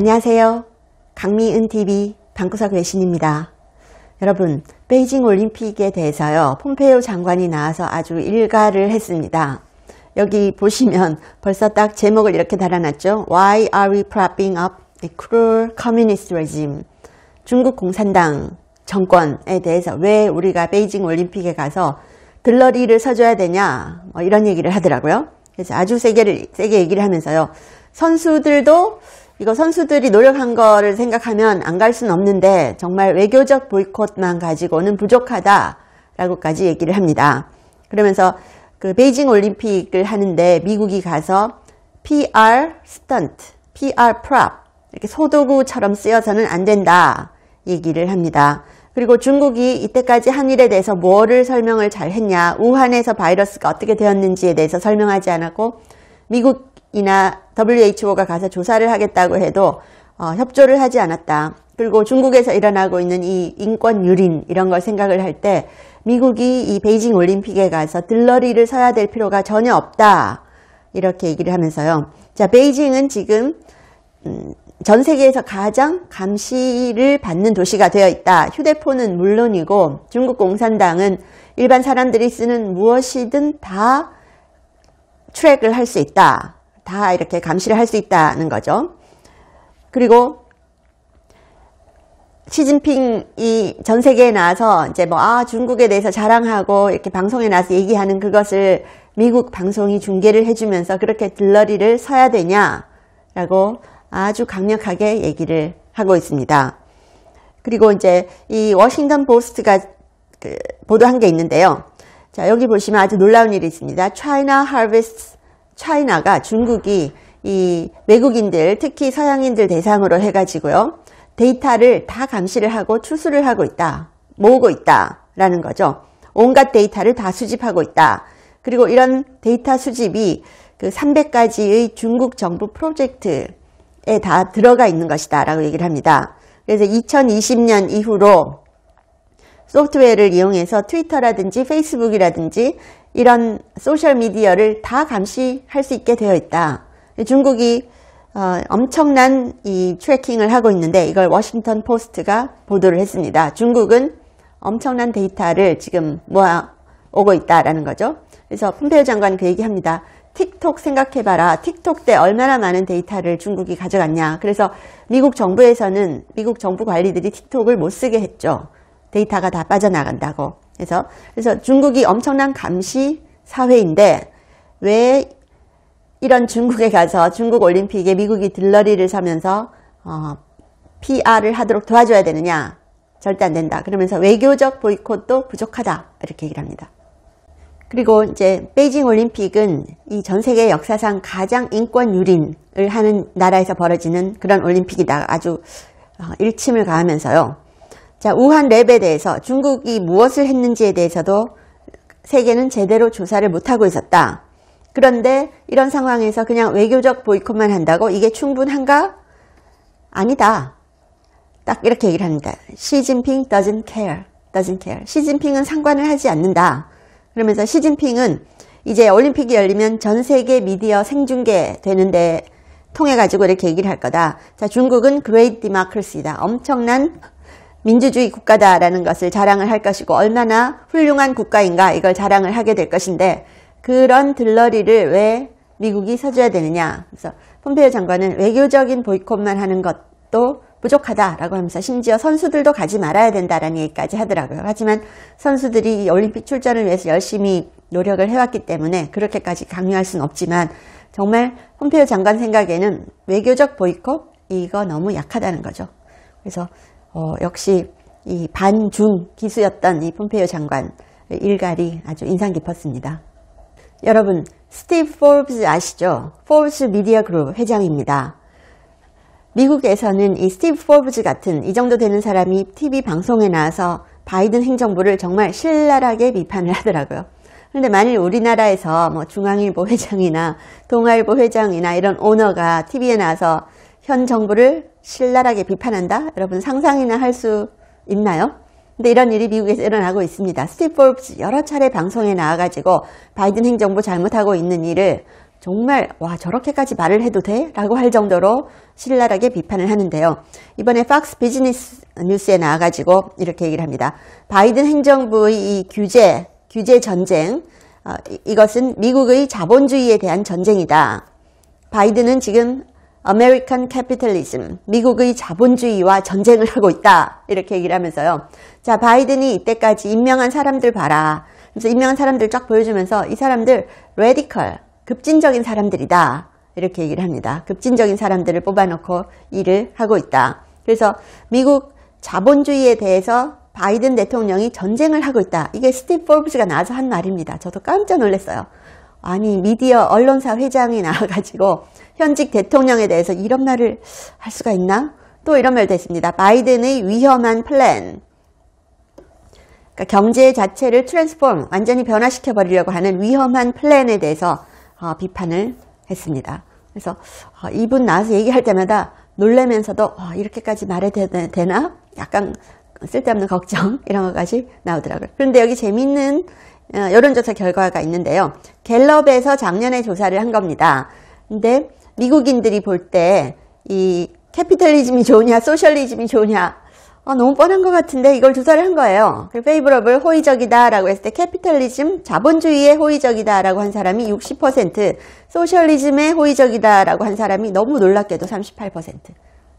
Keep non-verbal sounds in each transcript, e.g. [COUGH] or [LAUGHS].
안녕하세요. 강미은TV 방구석 외신입니다. 여러분, 베이징 올림픽에 대해서요, 폼페이오 장관이 나와서 아주 일가를 했습니다. 여기 보시면 벌써 딱 제목을 이렇게 달아놨죠. Why are we propping up the cruel communist regime? 중국 공산당 정권에 대해서 왜 우리가 베이징 올림픽에 가서 들러리를 서줘야 되냐 뭐 이런 얘기를 하더라고요. 그래서 아주 세게, 세게 얘기를 하면서요. 선수들도 이거 선수들이 노력한 거를 생각하면 안갈 수는 없는데 정말 외교적 보이콧만 가지고는 부족하다라고까지 얘기를 합니다. 그러면서 그 베이징 올림픽을 하는데 미국이 가서 PR 스턴트, PR prop 이렇게 소도구처럼 쓰여서는 안 된다 얘기를 합니다. 그리고 중국이 이때까지 한일에 대해서 뭐를 설명을 잘 했냐, 우한에서 바이러스가 어떻게 되었는지에 대해서 설명하지 않았고 미국 이나 WHO가 가서 조사를 하겠다고 해도 어, 협조를 하지 않았다. 그리고 중국에서 일어나고 있는 이 인권 유린 이런 걸 생각을 할 때 미국이 이 베이징 올림픽에 가서 들러리를 서야 될 필요가 전혀 없다. 이렇게 얘기를 하면서요. 자, 베이징은 지금 음, 전 세계에서 가장 감시를 받는 도시가 되어 있다. 휴대폰은 물론이고 중국 공산당은 일반 사람들이 쓰는 무엇이든 다 트랙을 할 수 있다. 다 이렇게 감시를 할 수 있다는 거죠. 그리고 시진핑이 전 세계에 나와서 이제 뭐, 아, 중국에 대해서 자랑하고 이렇게 방송에 나와서 얘기하는 그것을 미국 방송이 중계를 해주면서 그렇게 들러리를 서야 되냐라고 아주 강력하게 얘기를 하고 있습니다. 그리고 이제 이 워싱턴 포스트가 그 보도한 게 있는데요. 자, 여기 보시면 아주 놀라운 일이 있습니다. China Harvest 차이나가 중국이 이 외국인들 특히 서양인들 대상으로 해가지고요 데이터를 다 감시를 하고 추수를 하고 있다 모으고 있다 라는 거죠 온갖 데이터를 다 수집하고 있다 그리고 이런 데이터 수집이 그 300가지의 중국 정부 프로젝트에 다 들어가 있는 것이다 라고 얘기를 합니다 그래서 2020년 이후로 소프트웨어를 이용해서 트위터라든지 페이스북이라든지 이런 소셜미디어를 다 감시할 수 있게 되어 있다. 중국이 어, 엄청난 이 트래킹을 하고 있는데 이걸 워싱턴 포스트가 보도를 했습니다. 중국은 엄청난 데이터를 지금 모아 오고 있다라는 거죠. 그래서 폼페오 장관 그 얘기합니다. 틱톡 생각해봐라. 틱톡 때 얼마나 많은 데이터를 중국이 가져갔냐. 그래서 미국 정부에서는 미국 정부 관리들이 틱톡을 못 쓰게 했죠. 데이터가 다 빠져나간다고 해서 그래서 중국이 엄청난 감시 사회인데 왜 이런 중국에 가서 중국 올림픽에 미국이 들러리를 사면서 어, PR을 하도록 도와줘야 되느냐 절대 안 된다 그러면서 외교적 보이콧도 부족하다 이렇게 얘기를 합니다 그리고 이제 베이징 올림픽은 이 전 세계 역사상 가장 인권 유린을 하는 나라에서 벌어지는 그런 올림픽이다 아주 어, 일침을 가하면서요 자, 우한 랩에 대해서 중국이 무엇을 했는지에 대해서도 세계는 제대로 조사를 못하고 있었다. 그런데 이런 상황에서 그냥 외교적 보이콧만 한다고 이게 충분한가? 아니다. 딱 이렇게 얘기를 합니다. 시진핑 doesn't care. doesn't care. 시진핑은 상관을 하지 않는다. 그러면서 시진핑은 이제 올림픽이 열리면 전 세계 미디어 생중계 되는데 통해 가지고 이렇게 얘기를 할 거다. 자, 중국은 그레이트 디마크리시다. 엄청난 민주주의 국가다라는 것을 자랑을 할 것이고 얼마나 훌륭한 국가인가 이걸 자랑을 하게 될 것인데 그런 들러리를 왜 미국이 서줘야 되느냐 그래서 폼페이오 장관은 외교적인 보이콧만 하는 것도 부족하다라고 하면서 심지어 선수들도 가지 말아야 된다라는 얘기까지 하더라고요. 하지만 선수들이 올림픽 출전을 위해서 열심히 노력을 해왔기 때문에 그렇게까지 강요할 수는 없지만 정말 폼페이오 장관 생각에는 외교적 보이콧 이거 너무 약하다는 거죠. 그래서 어, 역시 이 반중 기수였던 이 폼페이오 장관 일갈이 아주 인상 깊었습니다. 여러분 스티브 포브스 아시죠? 포브스 미디어 그룹 회장입니다. 미국에서는 이 스티브 포브즈 같은 이 정도 되는 사람이 TV 방송에 나와서 바이든 행정부를 정말 신랄하게 비판을 [LAUGHS] 하더라고요. 그런데 만일 우리나라에서 뭐 중앙일보 회장이나 동아일보 회장이나 이런 오너가 TV에 나와서 현 정부를 신랄하게 비판한다? 여러분 상상이나 할 수 있나요? 근데 이런 일이 미국에서 일어나고 있습니다. 스티브 볼브스 여러 차례 방송에 나와가지고 바이든 행정부 잘못하고 있는 일을 정말 와 저렇게까지 말을 해도 돼? 라고 할 정도로 신랄하게 비판을 하는데요. 이번에 팍스 비즈니스 뉴스에 나와가지고 이렇게 얘기를 합니다. 바이든 행정부의 이 규제, 규제 전쟁 어, 이것은 미국의 자본주의에 대한 전쟁이다. 바이든은 지금 아메리칸 캐피탈리즘, 미국의 자본주의와 전쟁을 하고 있다. 이렇게 얘기를 하면서요. 자, 바이든이 이때까지 임명한 사람들 봐라. 그래서 임명한 사람들 쫙 보여주면서 이 사람들 레디컬, 급진적인 사람들이다. 이렇게 얘기를 합니다. 급진적인 사람들을 뽑아놓고 일을 하고 있다. 그래서 미국 자본주의에 대해서 바이든 대통령이 전쟁을 하고 있다. 이게 스티브 포브스가 나와서 한 말입니다. 저도 깜짝 놀랐어요. 아니 미디어 언론사 회장이 나와가지고 현직 대통령에 대해서 이런 말을 할 수가 있나? 또 이런 말도 했습니다. 바이든의 위험한 플랜. 그러니까 경제 자체를 트랜스폼, 완전히 변화시켜버리려고 하는 위험한 플랜에 대해서 어, 비판을 했습니다. 그래서 어, 이분 나와서 얘기할 때마다 놀래면서도 어, 이렇게까지 말해도 되나? 약간 쓸데없는 걱정 [LAUGHS] 이런 것까지 나오더라고요. 그런데 여기 재밌는 어, 여론조사 결과가 있는데요. 갤럽에서 작년에 조사를 한 겁니다. 근데 미국인들이 볼 때 이 캐피탈리즘이 좋으냐 소셜리즘이 좋으냐 아, 너무 뻔한 것 같은데 이걸 조사를 한 거예요. 페이브러블 호의적이다 라고 했을 때 캐피탈리즘 자본주의에 호의적이다 라고 한 사람이 60% 소셜리즘에 호의적이다 라고 한 사람이 너무 놀랍게도 38%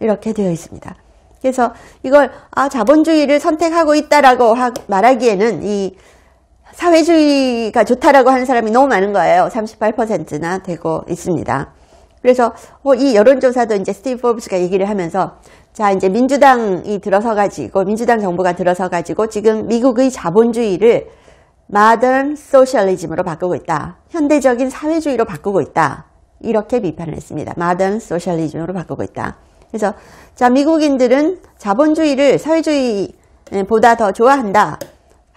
이렇게 되어 있습니다. 그래서 이걸 아 자본주의를 선택하고 있다라고 하, 말하기에는 이 사회주의가 좋다라고 하는 사람이 너무 많은 거예요. 38%나 되고 있습니다. 그래서 어, 이 여론조사도 이제 스티브 포브스가 얘기를 하면서 자 이제 민주당이 들어서 가지고 민주당 정부가 들어서 가지고 지금 미국의 자본주의를 마던 소셜리즘으로 바꾸고 있다. 현대적인 사회주의로 바꾸고 있다. 이렇게 비판을 했습니다. 마던 소셜리즘으로 바꾸고 있다. 그래서 자 미국인들은 자본주의를 사회주의보다 더 좋아한다.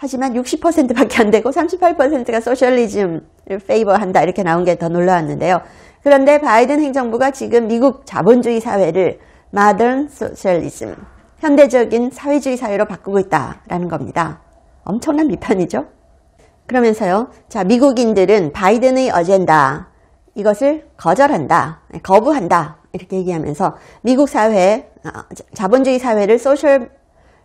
하지만 60%밖에 안 되고 38%가 소셜리즘을 페이버한다 이렇게 나온 게 더 놀라웠는데요. 그런데 바이든 행정부가 지금 미국 자본주의 사회를 마 o 소셜리즘, 현대적인 사회주의 사회로 바꾸고 있다라는 겁니다. 엄청난 비판이죠. 그러면서요. 자, 미국인들은 바이든의 어젠다 이것을 거절한다, 거부한다 이렇게 얘기하면서 미국 사회, 어, 자본주의 사회를 소셜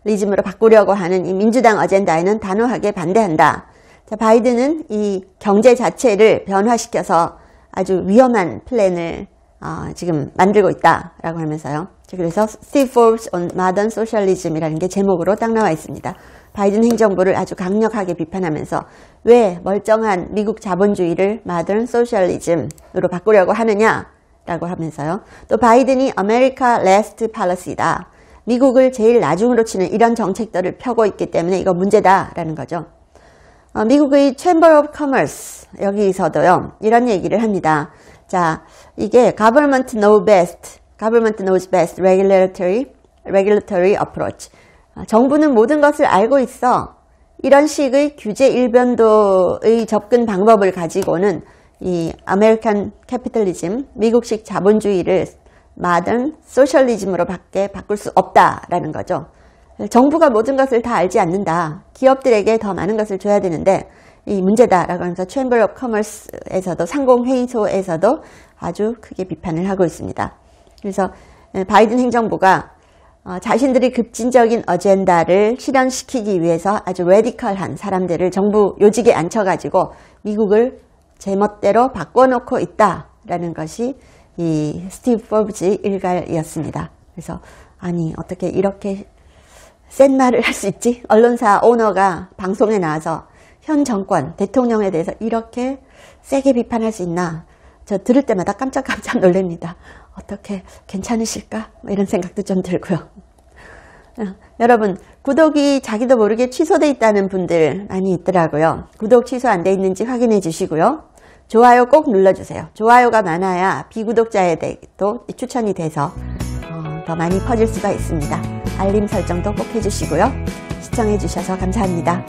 리즘으로 바꾸려고 하는 이 민주당 어젠다에는 단호하게 반대한다. 자, 바이든은 이 경제 자체를 변화시켜서 아주 위험한 플랜을 어, 지금 만들고 있다라고 하면서요. 그래서 Steve Forbes on Modern Socialism이라는 게 제목으로 딱 나와 있습니다. 바이든 행정부를 아주 강력하게 비판하면서 왜 멀쩡한 미국 자본주의를 Modern Socialism으로 바꾸려고 하느냐라고 하면서요. 또 바이든이 America Last Policy다. 미국을 제일 나중으로 치는 이런 정책들을 펴고 있기 때문에 이거 문제다라는 거죠. 어, 미국의 Chamber Commerce of 여기서도요 이런 얘기를 합니다. 자 이게 government know best, government knows best regulatory regulatory approach. 아, 정부는 모든 것을 알고 있어. 이런 식의 규제 일변도의 접근 방법을 가지고는 이 아메리칸 캐피탈리즘, 미국식 자본주의를 마든 소셜리즘으로 밖에 바꿀 수 없다라는 거죠. 정부가 모든 것을 다 알지 않는다. 기업들에게 더 많은 것을 줘야 되는데 이 문제다라고 하면서 챔버 오브 커머스에서도 상공회의소에서도 아주 크게 비판을 하고 있습니다. 그래서 바이든 행정부가 어, 자신들이 급진적인 어젠다를 실현시키기 위해서 아주 레디컬한 사람들을 정부 요직에 앉혀가지고 미국을 제멋대로 바꿔놓고 있다라는 것이 이 스티브 포브즈 일가였습니다 그래서 아니 어떻게 이렇게 센 말을 할 수 있지? 언론사 오너가 방송에 나와서 현 정권 대통령에 대해서 이렇게 세게 비판할 수 있나? 저 들을 때마다 깜짝깜짝 놀랍니다. 어떻게 괜찮으실까? 뭐 이런 생각도 좀 들고요. 어, 여러분 구독이 자기도 모르게 취소돼 있다는 분들 많이 있더라고요. 구독 취소 안 돼 있는지 확인해 주시고요. 좋아요 꼭 눌러주세요. 좋아요가 많아야 비구독자에게도 추천이 돼서 어, 더 많이 퍼질 수가 있습니다. 알림 설정도 꼭 해주시고요. 시청해주셔서 감사합니다.